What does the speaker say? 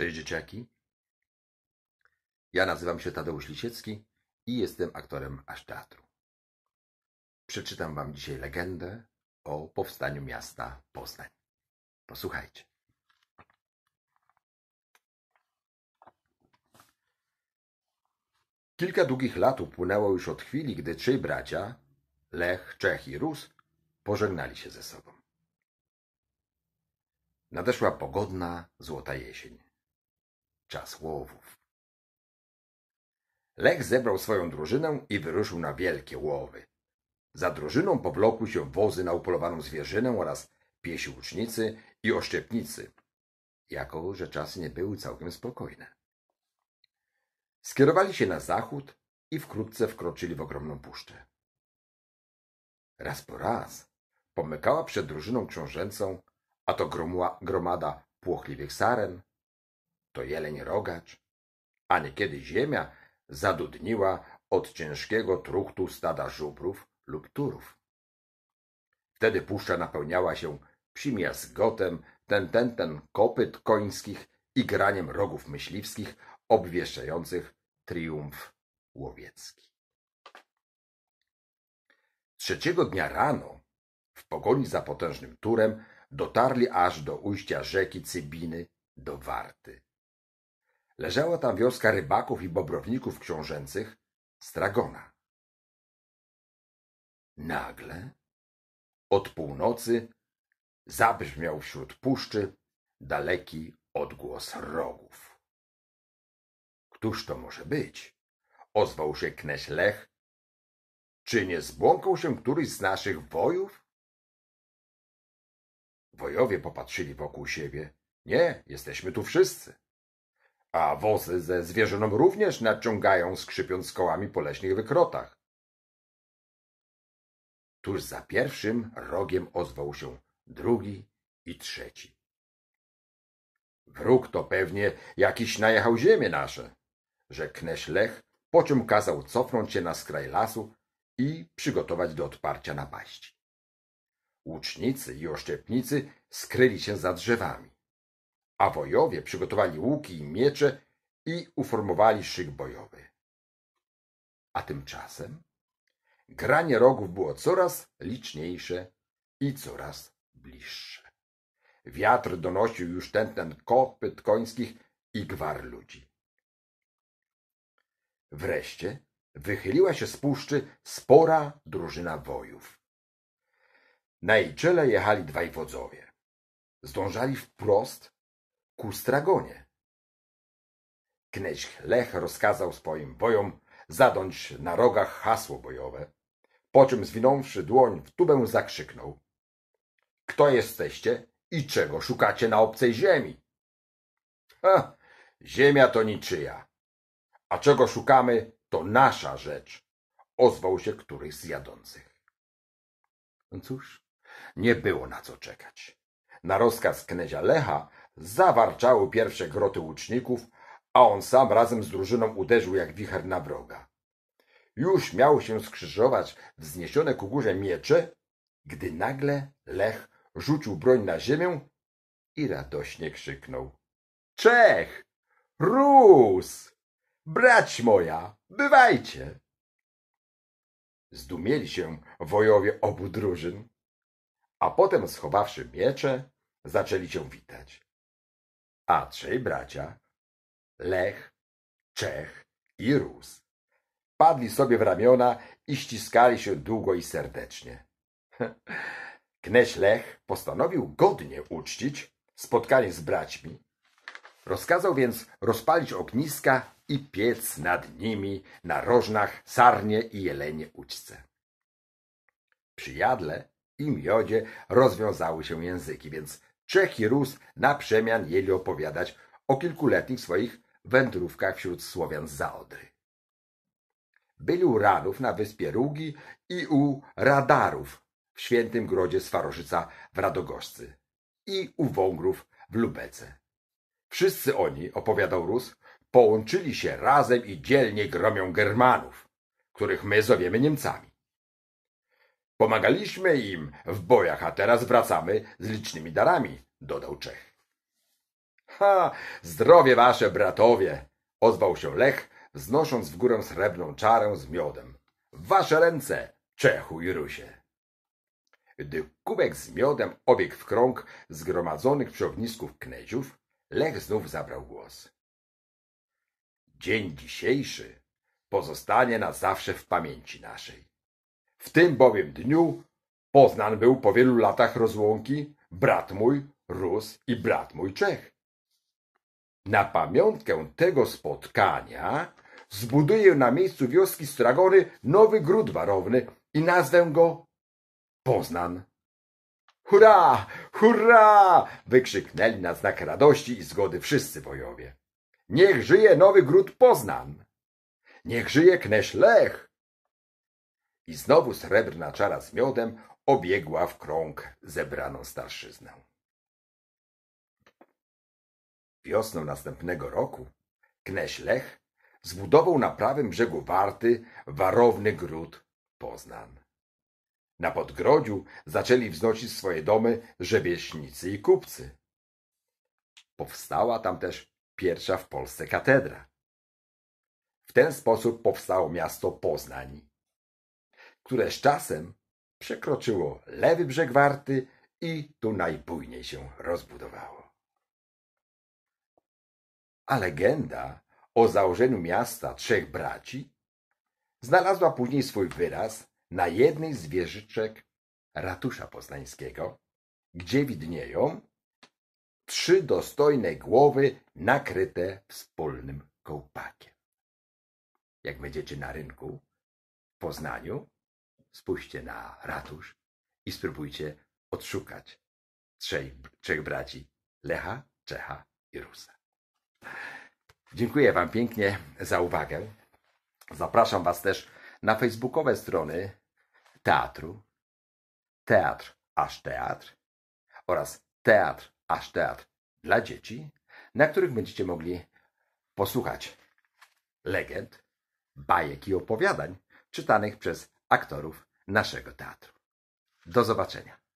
Cześć dzieciaki. Ja nazywam się Tadeusz Lisiecki i jestem aktorem aż teatru. Przeczytam wam dzisiaj legendę o powstaniu miasta Poznań. Posłuchajcie. Kilka długich lat upłynęło już od chwili, gdy trzej bracia, Lech, Czech i Rus, pożegnali się ze sobą. Nadeszła pogodna, złota jesień czas łowów. Lech zebrał swoją drużynę i wyruszył na wielkie łowy. Za drużyną powlokły się wozy na upolowaną zwierzynę oraz piesi łucznicy i oszczepnicy, jako że czasy nie były całkiem spokojne. Skierowali się na zachód i wkrótce wkroczyli w ogromną puszczę. Raz po raz pomykała przed drużyną książęcą, a to gromada płochliwych saren, to jeleń rogacz, a niekiedy ziemia zadudniła od ciężkiego truchtu stada żubrów lub turów. Wtedy puszcza napełniała się przymiazgotem, jazgotem, ten, ten, ten kopyt końskich i graniem rogów myśliwskich obwieszczających triumf łowiecki. Trzeciego dnia rano, w pogoni za potężnym turem, dotarli aż do ujścia rzeki Cybiny, do Warty. Leżała tam wioska rybaków i bobrowników książęcych Stragona. Nagle od północy zabrzmiał wśród puszczy daleki odgłos rogów. Któż to może być? Ozwał się kneś Lech. Czy nie zbłąkał się któryś z naszych wojów? Wojowie popatrzyli wokół siebie. Nie, jesteśmy tu wszyscy a wozy ze zwierzyną również nadciągają, skrzypiąc kołami po leśnych wykrotach. Tuż za pierwszym rogiem ozwał się drugi i trzeci. Wróg to pewnie jakiś najechał ziemię nasze, rzeknęś Lech, po czym kazał cofnąć się na skraj lasu i przygotować do odparcia napaści. Łucznicy i oszczepnicy skryli się za drzewami a wojowie przygotowali łuki i miecze i uformowali szyk bojowy. A tymczasem granie rogów było coraz liczniejsze i coraz bliższe. Wiatr donosił już tętnen kopyt końskich i gwar ludzi. Wreszcie wychyliła się z puszczy spora drużyna wojów. Na jej czele jechali dwaj wodzowie. Zdążali wprost ku Stragonie. Kneźć Lech rozkazał swoim bojom zadąć na rogach hasło bojowe, po czym zwinąwszy dłoń w tubę zakrzyknął – Kto jesteście i czego szukacie na obcej ziemi? – Ha, ziemia to niczyja, a czego szukamy to nasza rzecz – ozwał się któryś z jadących. No Cóż, nie było na co czekać. Na rozkaz knezia Lecha zawarczały pierwsze groty łuczników, a on sam razem z drużyną uderzył jak wicher na wroga. Już miał się skrzyżować wzniesione ku górze miecze, gdy nagle Lech rzucił broń na ziemię i radośnie krzyknął. Czech! Rus! Brać moja, bywajcie! Zdumieli się wojowie obu drużyn, a potem schowawszy miecze, zaczęli cię witać. A trzej bracia, Lech, Czech i Rus, padli sobie w ramiona i ściskali się długo i serdecznie. Kneś Lech postanowił godnie uczcić spotkanie z braćmi. Rozkazał więc rozpalić ogniska i piec nad nimi na rożnach sarnie i jelenie ućce. Przy jadle i miodzie rozwiązały się języki, więc Czech i Rus na przemian jeli opowiadać o kilkuletnich swoich wędrówkach wśród Słowian z Zaodry. Byli u Ranów na wyspie Rugi i u Radarów w Świętym Grodzie Swaroszyca w Radogoszcy i u Wągrów w Lubece. Wszyscy oni, opowiadał Rus, połączyli się razem i dzielnie gromią Germanów, których my zowiemy Niemcami. Pomagaliśmy im w bojach, a teraz wracamy z licznymi darami, dodał Czech. Ha, zdrowie wasze, bratowie! Ozwał się Lech, wznosząc w górę srebrną czarę z miodem. Wasze ręce, Czechu i Rusie! Gdy kubek z miodem obiegł w krąg zgromadzonych przy ognisku knedziów, Lech znów zabrał głos. Dzień dzisiejszy pozostanie na zawsze w pamięci naszej. W tym bowiem dniu Poznan był po wielu latach rozłąki brat mój Rus i brat mój Czech. Na pamiątkę tego spotkania zbuduję na miejscu wioski Stragony nowy gród warowny i nazwę go Poznan. Hurra! Hurra! wykrzyknęli na znak radości i zgody wszyscy wojowie. Niech żyje nowy gród Poznan! Niech żyje Knesz Lech! i znowu srebrna czara z miodem obiegła w krąg zebraną starszyznę. Wiosną następnego roku Kneś Lech zbudował na prawym brzegu Warty warowny gród Poznań. Na podgrodziu zaczęli wznosić swoje domy rzemieślnicy i kupcy. Powstała tam też pierwsza w Polsce katedra. W ten sposób powstało miasto Poznań, które z czasem przekroczyło lewy brzeg Warty i tu najbujniej się rozbudowało. A legenda o założeniu miasta trzech braci znalazła później swój wyraz na jednej z wieżyczek ratusza poznańskiego, gdzie widnieją trzy dostojne głowy nakryte wspólnym kołpakiem. Jak będziecie na rynku w Poznaniu, spójrzcie na ratusz i spróbujcie odszukać trzej, trzech braci Lecha, Czecha i Rusa. Dziękuję Wam pięknie za uwagę. Zapraszam Was też na facebookowe strony teatru, teatr aż teatr oraz teatr aż teatr dla dzieci, na których będziecie mogli posłuchać legend, bajek i opowiadań czytanych przez aktorów naszego teatru. Do zobaczenia.